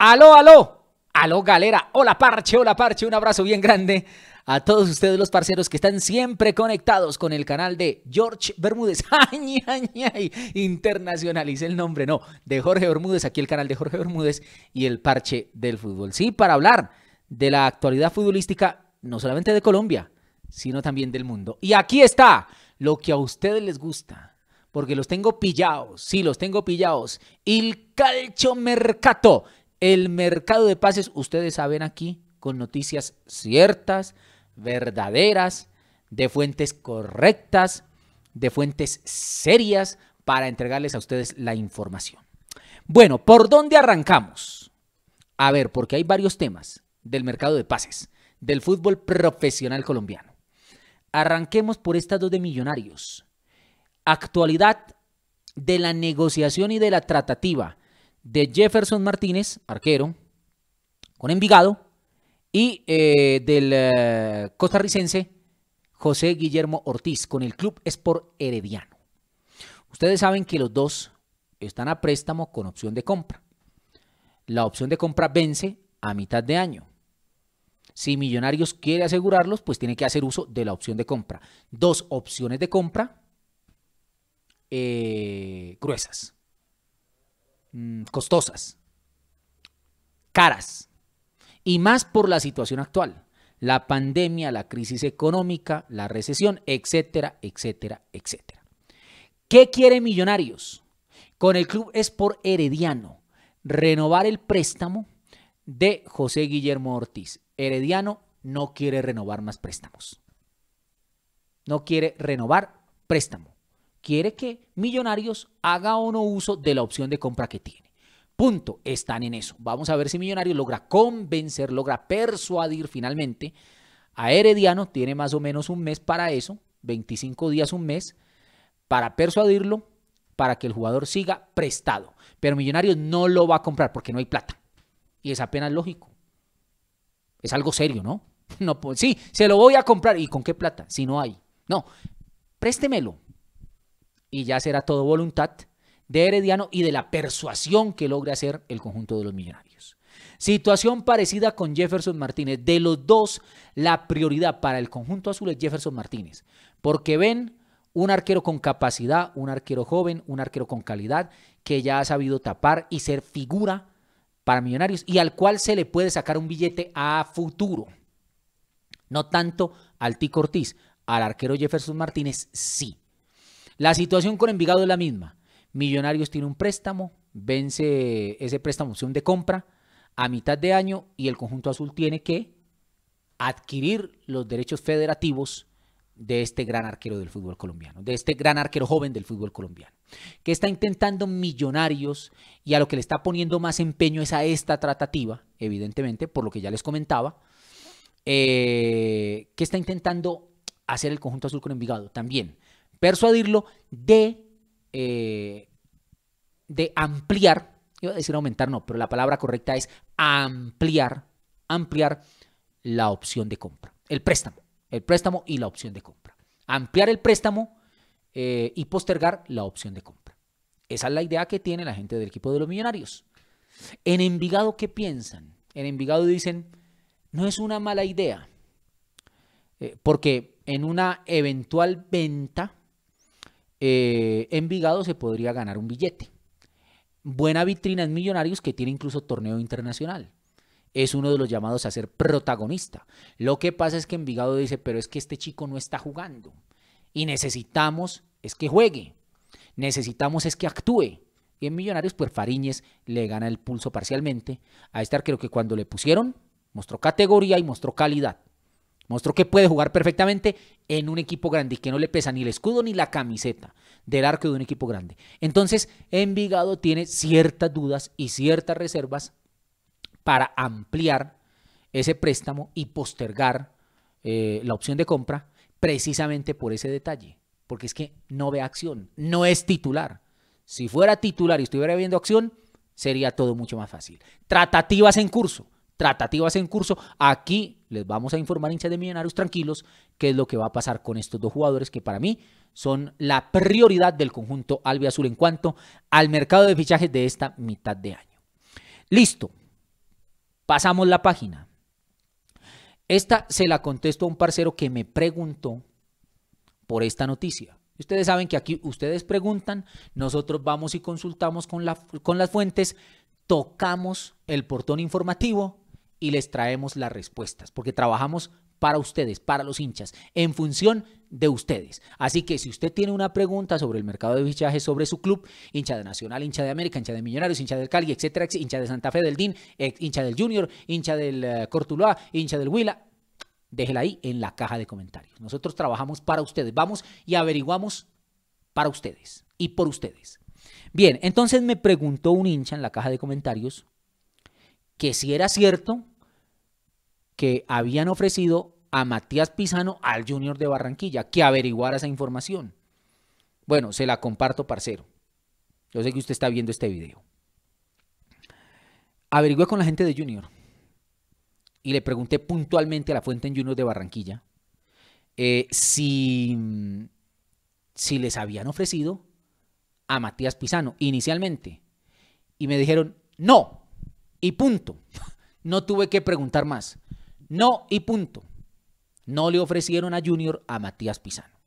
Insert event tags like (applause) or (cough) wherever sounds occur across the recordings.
Aló, aló, aló galera, hola parche, hola parche, un abrazo bien grande a todos ustedes los parceros que están siempre conectados con el canal de George Bermúdez. (laughs) ¡Ay, ay, ay! Internacionalice el nombre, no, de Jorge Bermúdez, aquí el canal de Jorge Bermúdez y el parche del fútbol. Sí, para hablar de la actualidad futbolística, no solamente de Colombia, sino también del mundo. Y aquí está lo que a ustedes les gusta. Porque los tengo pillados, sí, los tengo pillados. El mercato. El mercado de pases, ustedes saben aquí, con noticias ciertas, verdaderas, de fuentes correctas, de fuentes serias, para entregarles a ustedes la información. Bueno, ¿por dónde arrancamos? A ver, porque hay varios temas del mercado de pases, del fútbol profesional colombiano. Arranquemos por estas dos de millonarios. Actualidad de la negociación y de la tratativa de Jefferson Martínez, arquero, con Envigado, y eh, del eh, costarricense José Guillermo Ortiz con el Club Sport Herediano. Ustedes saben que los dos están a préstamo con opción de compra. La opción de compra vence a mitad de año. Si Millonarios quiere asegurarlos, pues tiene que hacer uso de la opción de compra. Dos opciones de compra eh, gruesas. Mm, costosas, caras, y más por la situación actual, la pandemia, la crisis económica, la recesión, etcétera, etcétera, etcétera. ¿Qué quiere Millonarios? Con el club es por Herediano, renovar el préstamo de José Guillermo Ortiz. Herediano no quiere renovar más préstamos. No quiere renovar préstamo quiere que Millonarios haga o no uso de la opción de compra que tiene. Punto, están en eso. Vamos a ver si Millonarios logra convencer, logra persuadir finalmente a Herediano, tiene más o menos un mes para eso, 25 días, un mes, para persuadirlo para que el jugador siga prestado. Pero Millonarios no lo va a comprar porque no hay plata. Y es apenas lógico. Es algo serio, ¿no? (laughs) no pues, sí, se lo voy a comprar. ¿Y con qué plata? Si no hay. No, préstemelo, y ya será todo voluntad de Herediano y de la persuasión que logre hacer el conjunto de los millonarios. Situación parecida con Jefferson Martínez. De los dos, la prioridad para el conjunto azul es Jefferson Martínez, porque ven un arquero con capacidad, un arquero joven, un arquero con calidad, que ya ha sabido tapar y ser figura para millonarios y al cual se le puede sacar un billete a futuro. No tanto al Tico Ortiz, al arquero Jefferson Martínez sí. La situación con Envigado es la misma. Millonarios tiene un préstamo, vence ese préstamo opción de compra a mitad de año y el conjunto azul tiene que adquirir los derechos federativos de este gran arquero del fútbol colombiano, de este gran arquero joven del fútbol colombiano, que está intentando millonarios y a lo que le está poniendo más empeño es a esta tratativa, evidentemente, por lo que ya les comentaba, ¿Qué eh, que está intentando hacer el conjunto azul con Envigado también persuadirlo de, eh, de ampliar, iba a decir aumentar, no, pero la palabra correcta es ampliar, ampliar la opción de compra, el préstamo, el préstamo y la opción de compra. Ampliar el préstamo eh, y postergar la opción de compra. Esa es la idea que tiene la gente del equipo de los millonarios. En Envigado, ¿qué piensan? En Envigado dicen, no es una mala idea, eh, porque en una eventual venta eh, en Envigado se podría ganar un billete. Buena vitrina en Millonarios que tiene incluso torneo internacional. Es uno de los llamados a ser protagonista. Lo que pasa es que Envigado dice, pero es que este chico no está jugando. Y necesitamos es que juegue. Necesitamos es que actúe. Y en Millonarios, pues Fariñez le gana el pulso parcialmente a este arquero que cuando le pusieron, mostró categoría y mostró calidad. Mostró que puede jugar perfectamente en un equipo grande y que no le pesa ni el escudo ni la camiseta del arco de un equipo grande. Entonces, Envigado tiene ciertas dudas y ciertas reservas para ampliar ese préstamo y postergar eh, la opción de compra precisamente por ese detalle, porque es que no ve acción, no es titular. Si fuera titular y estuviera viendo acción, sería todo mucho más fácil. Tratativas en curso tratativas en curso. Aquí les vamos a informar, hinchas de Millonarios, tranquilos, qué es lo que va a pasar con estos dos jugadores que para mí son la prioridad del conjunto albiazul en cuanto al mercado de fichajes de esta mitad de año. Listo. Pasamos la página. Esta se la contesto a un parcero que me preguntó por esta noticia. Ustedes saben que aquí ustedes preguntan, nosotros vamos y consultamos con, la, con las fuentes, tocamos el portón informativo y les traemos las respuestas, porque trabajamos para ustedes, para los hinchas, en función de ustedes. Así que si usted tiene una pregunta sobre el mercado de fichajes, sobre su club, hincha de Nacional, hincha de América, hincha de Millonarios, hincha del Cali, etcétera, hincha de Santa Fe del DIN, hincha del Junior, hincha del eh, Cortuloa, hincha del Huila, déjela ahí en la caja de comentarios. Nosotros trabajamos para ustedes, vamos y averiguamos para ustedes y por ustedes. Bien, entonces me preguntó un hincha en la caja de comentarios, que si era cierto que habían ofrecido a Matías Pisano al Junior de Barranquilla, que averiguara esa información. Bueno, se la comparto, parcero. Yo sé que usted está viendo este video. Averigüé con la gente de Junior y le pregunté puntualmente a la fuente en Junior de Barranquilla eh, si, si les habían ofrecido a Matías Pisano inicialmente. Y me dijeron, no, y punto. (laughs) No tuve que preguntar más. No y punto. No le ofrecieron a Junior a Matías Pisano.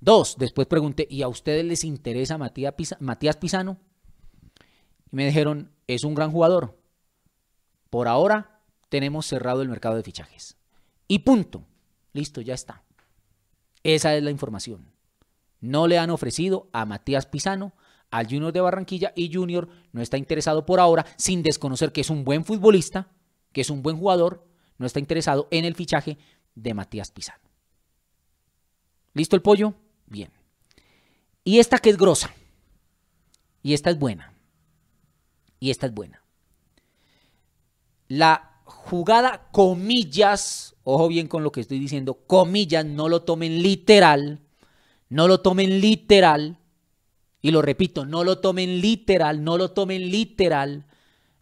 Dos, después pregunté, ¿y a ustedes les interesa Matías, Matías Pisano? Y me dijeron, es un gran jugador. Por ahora tenemos cerrado el mercado de fichajes. Y punto. Listo, ya está. Esa es la información. No le han ofrecido a Matías Pisano al Junior de Barranquilla y Junior no está interesado por ahora, sin desconocer que es un buen futbolista, que es un buen jugador, no está interesado en el fichaje de Matías Pizano. ¿Listo el pollo? Bien. Y esta que es grosa. Y esta es buena. Y esta es buena. La jugada comillas, ojo bien con lo que estoy diciendo, comillas, no lo tomen literal, no lo tomen literal, y lo repito, no lo tomen literal, no lo tomen literal.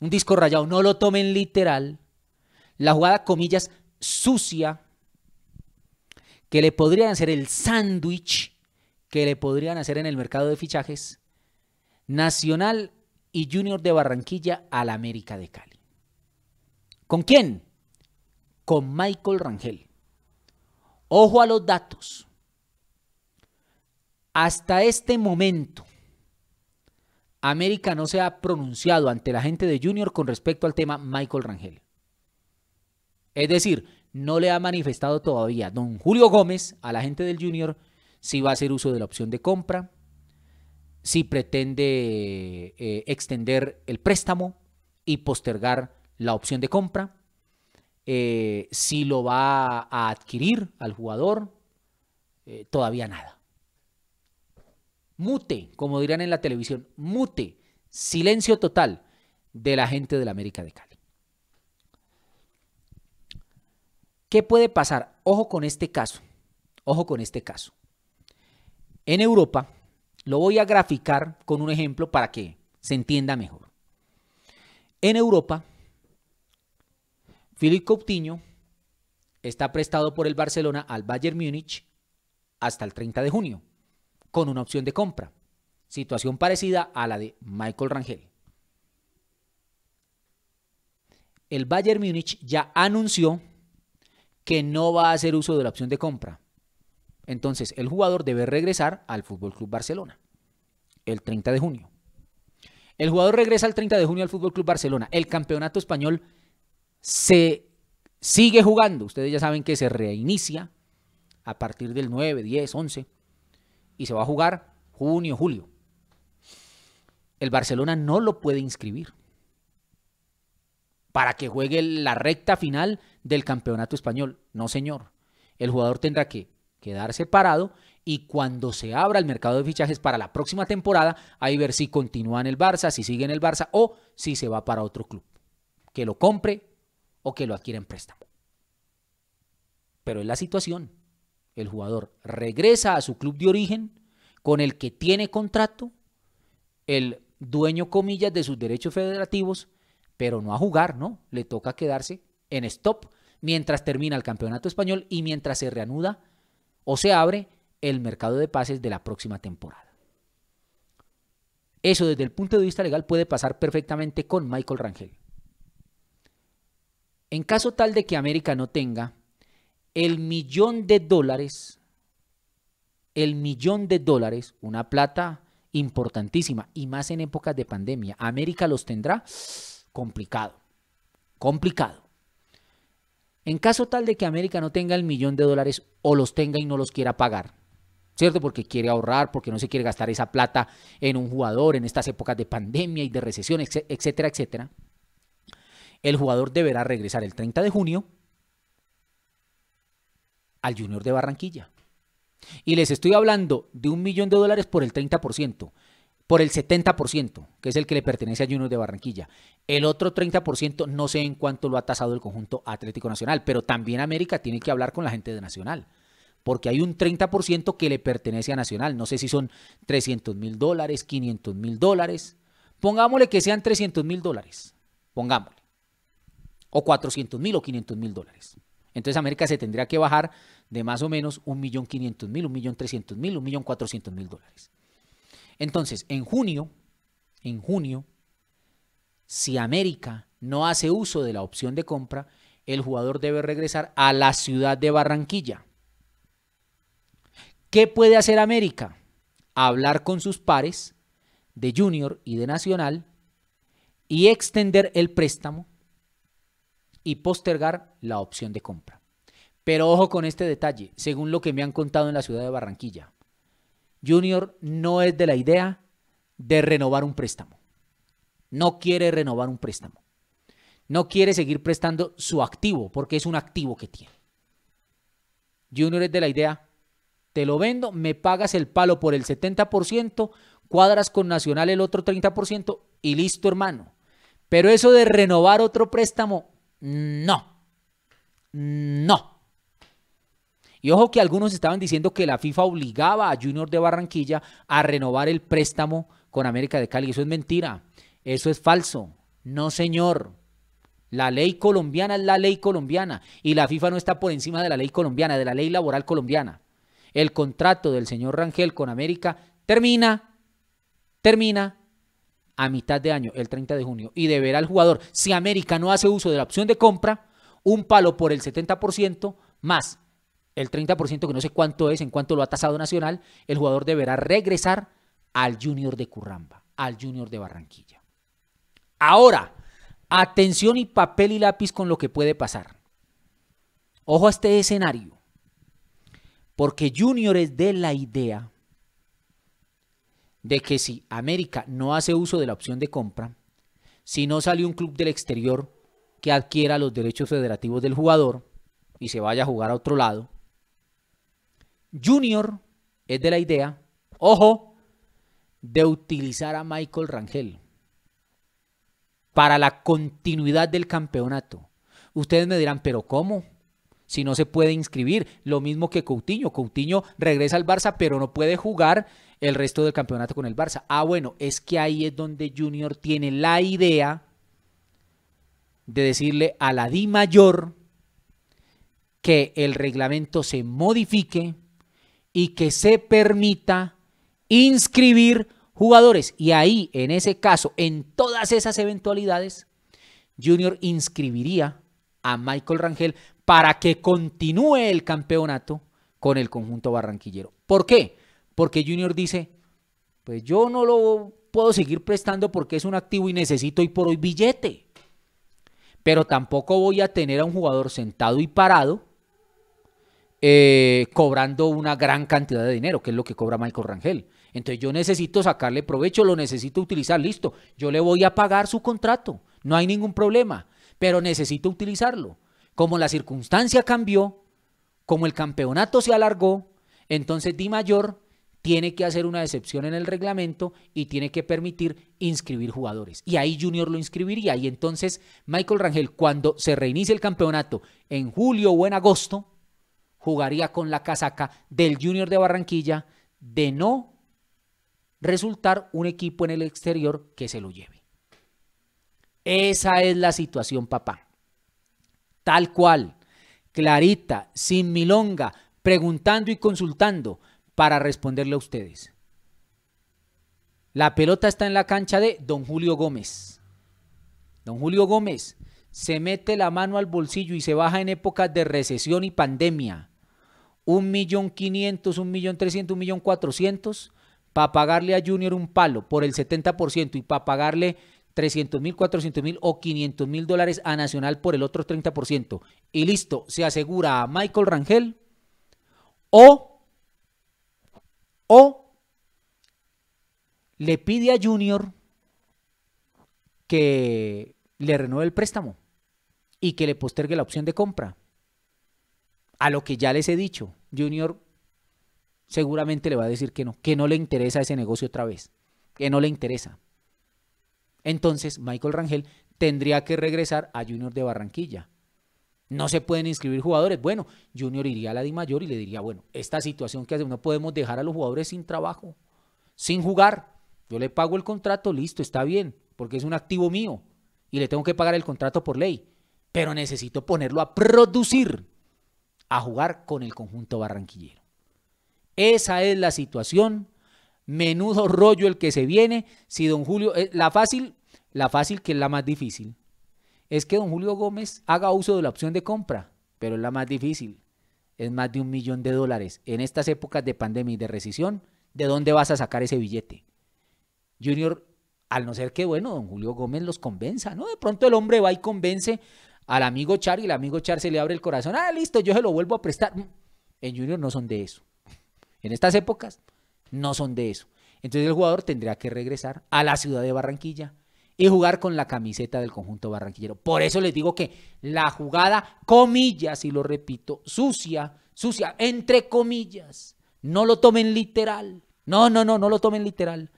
Un disco rayado, no lo tomen literal. La jugada, comillas, sucia, que le podrían hacer el sándwich, que le podrían hacer en el mercado de fichajes, Nacional y Junior de Barranquilla al América de Cali. ¿Con quién? Con Michael Rangel. Ojo a los datos. Hasta este momento, América no se ha pronunciado ante la gente de Junior con respecto al tema Michael Rangel. Es decir, no le ha manifestado todavía don Julio Gómez a la gente del Junior si va a hacer uso de la opción de compra, si pretende eh, extender el préstamo y postergar la opción de compra, eh, si lo va a adquirir al jugador, eh, todavía nada mute, como dirán en la televisión, mute, silencio total de la gente de la América de Cali. ¿Qué puede pasar? Ojo con este caso, ojo con este caso. En Europa, lo voy a graficar con un ejemplo para que se entienda mejor. En Europa, Filipe Coutinho está prestado por el Barcelona al Bayern Múnich hasta el 30 de junio con una opción de compra. Situación parecida a la de Michael Rangel. El Bayern Múnich ya anunció que no va a hacer uso de la opción de compra. Entonces, el jugador debe regresar al Fútbol Club Barcelona el 30 de junio. El jugador regresa el 30 de junio al Fútbol Club Barcelona. El campeonato español se sigue jugando. Ustedes ya saben que se reinicia a partir del 9, 10, 11 y se va a jugar junio, julio. El Barcelona no lo puede inscribir para que juegue la recta final del campeonato español. No, señor. El jugador tendrá que quedarse parado y cuando se abra el mercado de fichajes para la próxima temporada, ahí ver si continúa en el Barça, si sigue en el Barça o si se va para otro club. Que lo compre o que lo adquiera en préstamo. Pero es la situación el jugador regresa a su club de origen con el que tiene contrato, el dueño, comillas, de sus derechos federativos, pero no a jugar, ¿no? Le toca quedarse en stop mientras termina el campeonato español y mientras se reanuda o se abre el mercado de pases de la próxima temporada. Eso desde el punto de vista legal puede pasar perfectamente con Michael Rangel. En caso tal de que América no tenga el millón de dólares, el millón de dólares, una plata importantísima, y más en épocas de pandemia. América los tendrá complicado, complicado. En caso tal de que América no tenga el millón de dólares o los tenga y no los quiera pagar, ¿cierto? Porque quiere ahorrar, porque no se quiere gastar esa plata en un jugador en estas épocas de pandemia y de recesión, etcétera, etcétera. El jugador deberá regresar el 30 de junio al Junior de Barranquilla. Y les estoy hablando de un millón de dólares por el 30%, por el 70%, que es el que le pertenece a Junior de Barranquilla. El otro 30% no sé en cuánto lo ha tasado el conjunto Atlético Nacional, pero también América tiene que hablar con la gente de Nacional, porque hay un 30% que le pertenece a Nacional. No sé si son 300 mil dólares, 500 mil dólares. Pongámosle que sean 300 mil dólares, pongámosle. O 400 mil o 500 mil dólares. Entonces América se tendría que bajar de más o menos 1.500.000, 1.300.000, 1.400.000 dólares. Entonces, en junio, en junio, si América no hace uso de la opción de compra, el jugador debe regresar a la ciudad de Barranquilla. ¿Qué puede hacer América? Hablar con sus pares de Junior y de Nacional y extender el préstamo y postergar la opción de compra. Pero ojo con este detalle, según lo que me han contado en la ciudad de Barranquilla, Junior no es de la idea de renovar un préstamo. No quiere renovar un préstamo. No quiere seguir prestando su activo porque es un activo que tiene. Junior es de la idea, te lo vendo, me pagas el palo por el 70%, cuadras con Nacional el otro 30% y listo hermano. Pero eso de renovar otro préstamo no. No. Y ojo que algunos estaban diciendo que la FIFA obligaba a Junior de Barranquilla a renovar el préstamo con América de Cali. Eso es mentira. Eso es falso. No, señor. La ley colombiana es la ley colombiana y la FIFA no está por encima de la ley colombiana, de la ley laboral colombiana. El contrato del señor Rangel con América termina, termina a mitad de año, el 30 de junio, y deberá al jugador, si América no hace uso de la opción de compra, un palo por el 70% más el 30%, que no sé cuánto es, en cuanto lo ha tasado Nacional, el jugador deberá regresar al Junior de Curramba, al Junior de Barranquilla. Ahora, atención y papel y lápiz con lo que puede pasar. Ojo a este escenario, porque Junior es de la idea de que si América no hace uso de la opción de compra, si no sale un club del exterior que adquiera los derechos federativos del jugador y se vaya a jugar a otro lado, Junior es de la idea, ojo, de utilizar a Michael Rangel para la continuidad del campeonato. Ustedes me dirán, pero ¿cómo? Si no se puede inscribir, lo mismo que Coutinho. Coutinho regresa al Barça, pero no puede jugar el resto del campeonato con el Barça. Ah, bueno, es que ahí es donde Junior tiene la idea de decirle a la Di Mayor que el reglamento se modifique y que se permita inscribir jugadores. Y ahí, en ese caso, en todas esas eventualidades, Junior inscribiría a Michael Rangel para que continúe el campeonato con el conjunto barranquillero. ¿Por qué? Porque Junior dice, pues yo no lo puedo seguir prestando porque es un activo y necesito hoy por hoy billete. Pero tampoco voy a tener a un jugador sentado y parado eh, cobrando una gran cantidad de dinero, que es lo que cobra Michael Rangel. Entonces yo necesito sacarle provecho, lo necesito utilizar, listo. Yo le voy a pagar su contrato, no hay ningún problema, pero necesito utilizarlo. Como la circunstancia cambió, como el campeonato se alargó, entonces Di Mayor tiene que hacer una excepción en el reglamento y tiene que permitir inscribir jugadores. Y ahí Junior lo inscribiría. Y entonces Michael Rangel, cuando se reinicie el campeonato en julio o en agosto, jugaría con la casaca del Junior de Barranquilla de no resultar un equipo en el exterior que se lo lleve. Esa es la situación, papá. Tal cual, clarita, sin milonga, preguntando y consultando para responderle a ustedes. La pelota está en la cancha de don Julio Gómez. Don Julio Gómez se mete la mano al bolsillo y se baja en épocas de recesión y pandemia. Un millón quinientos, un millón trescientos, un millón cuatrocientos para pagarle a Junior un palo por el 70% y para pagarle 300 mil, 400 mil o 500 mil dólares a Nacional por el otro 30%. Y listo, se asegura a Michael Rangel o o le pide a Junior que le renueve el préstamo y que le postergue la opción de compra. A lo que ya les he dicho, Junior seguramente le va a decir que no, que no le interesa ese negocio otra vez, que no le interesa. Entonces, Michael Rangel tendría que regresar a Junior de Barranquilla no se pueden inscribir jugadores. Bueno, Junior iría a la Di Mayor y le diría, bueno, esta situación que hace, no podemos dejar a los jugadores sin trabajo, sin jugar. Yo le pago el contrato, listo, está bien, porque es un activo mío y le tengo que pagar el contrato por ley, pero necesito ponerlo a producir, a jugar con el conjunto barranquillero. Esa es la situación. Menudo rollo el que se viene. Si don Julio, eh, la fácil, la fácil que es la más difícil es que don Julio Gómez haga uso de la opción de compra, pero es la más difícil. Es más de un millón de dólares. En estas épocas de pandemia y de recesión, ¿de dónde vas a sacar ese billete? Junior, al no ser que, bueno, don Julio Gómez los convenza, ¿no? De pronto el hombre va y convence al amigo Char y el amigo Char se le abre el corazón. Ah, listo, yo se lo vuelvo a prestar. En Junior no son de eso. (laughs) En estas épocas no son de eso. Entonces el jugador tendría que regresar a la ciudad de Barranquilla, y jugar con la camiseta del conjunto barranquillero. Por eso les digo que la jugada, comillas, y lo repito, sucia, sucia, entre comillas, no lo tomen literal. No, no, no, no lo tomen literal.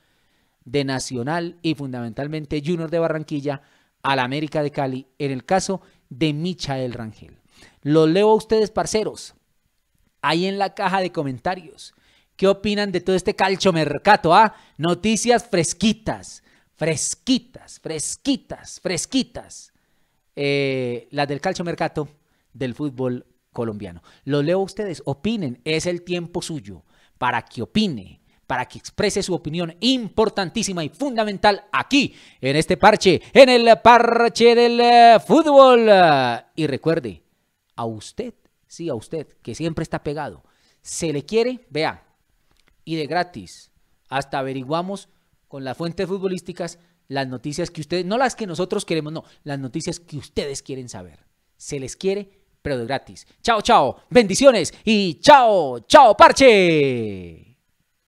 De Nacional y fundamentalmente Junior de Barranquilla al América de Cali, en el caso de Michael Rangel. Los leo a ustedes, parceros, ahí en la caja de comentarios. ¿Qué opinan de todo este calchomercato? Ah, noticias fresquitas fresquitas, fresquitas, fresquitas, eh, las del mercato del fútbol colombiano. lo leo a ustedes, opinen, es el tiempo suyo para que opine, para que exprese su opinión importantísima y fundamental aquí, en este parche, en el parche del eh, fútbol. Y recuerde, a usted, sí, a usted, que siempre está pegado, se le quiere, vea, y de gratis, hasta averiguamos con las fuentes futbolísticas las noticias que ustedes, no las que nosotros queremos, no, las noticias que ustedes quieren saber. Se les quiere, pero de gratis. Chao, chao, bendiciones y chao, chao, parche.